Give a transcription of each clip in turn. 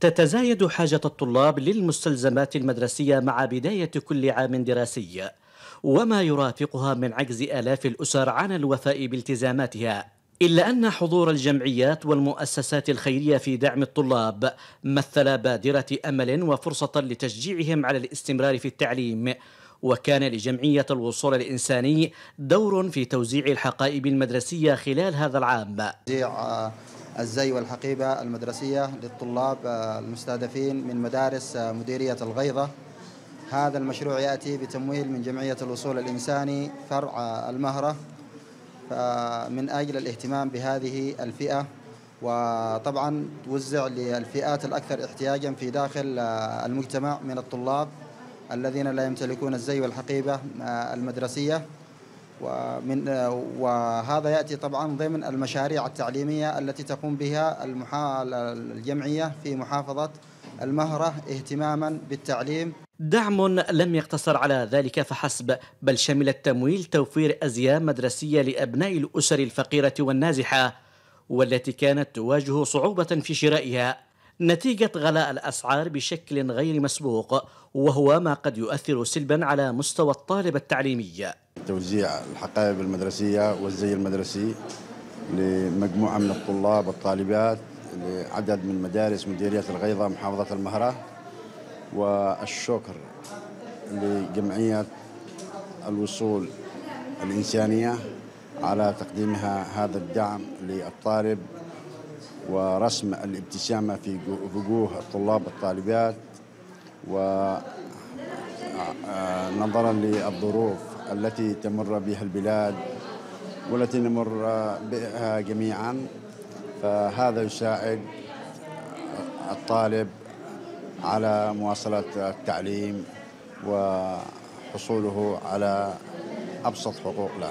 تتزايد حاجة الطلاب للمستلزمات المدرسية مع بداية كل عام دراسي وما يرافقها من عجز آلاف الأسر عن الوفاء بالتزاماتها إلا أن حضور الجمعيات والمؤسسات الخيرية في دعم الطلاب مثل بادرة أمل وفرصة لتشجيعهم على الاستمرار في التعليم وكان لجمعية الوصول الإنساني دور في توزيع الحقائب المدرسية خلال هذا العام الزي والحقيبة المدرسية للطلاب آه، المستهدفين من مدارس آه، مديرية الغيضة هذا المشروع يأتي بتمويل من جمعية الوصول الإنساني فرع آه، المهرة من أجل الاهتمام بهذه الفئة وطبعا توزع للفئات الأكثر احتياجا في داخل المجتمع من الطلاب الذين لا يمتلكون الزي والحقيبة المدرسية ومن وهذا ياتي طبعا ضمن المشاريع التعليميه التي تقوم بها الجمعيه في محافظه المهره اهتماما بالتعليم دعم لم يقتصر على ذلك فحسب بل شمل التمويل توفير ازياء مدرسيه لابناء الاسر الفقيره والنازحه والتي كانت تواجه صعوبه في شرائها نتيجه غلاء الاسعار بشكل غير مسبوق وهو ما قد يؤثر سلبا على مستوى الطالب التعليمي توزيع الحقائب المدرسية والزي المدرسي لمجموعة من الطلاب والطالبات لعدد من مدارس مديرية الغيضة محافظة المهرة والشكر لجمعية الوصول الإنسانية على تقديمها هذا الدعم للطالب ورسم الابتسامة في وجوه الطلاب والطالبات ونظرا آه، للظروف التي تمر بها البلاد والتي نمر بها جميعا فهذا يساعد الطالب على مواصلة التعليم وحصوله على أبسط حقوق له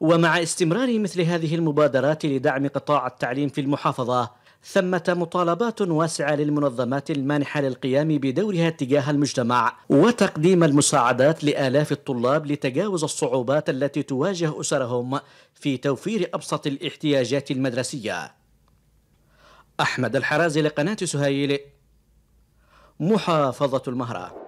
ومع استمرار مثل هذه المبادرات لدعم قطاع التعليم في المحافظة ثمة مطالبات واسعة للمنظمات المانحة للقيام بدورها تجاه المجتمع وتقديم المساعدات لآلاف الطلاب لتجاوز الصعوبات التي تواجه أسرهم في توفير أبسط الاحتياجات المدرسية أحمد الحرازي لقناة سهيل محافظة المهرة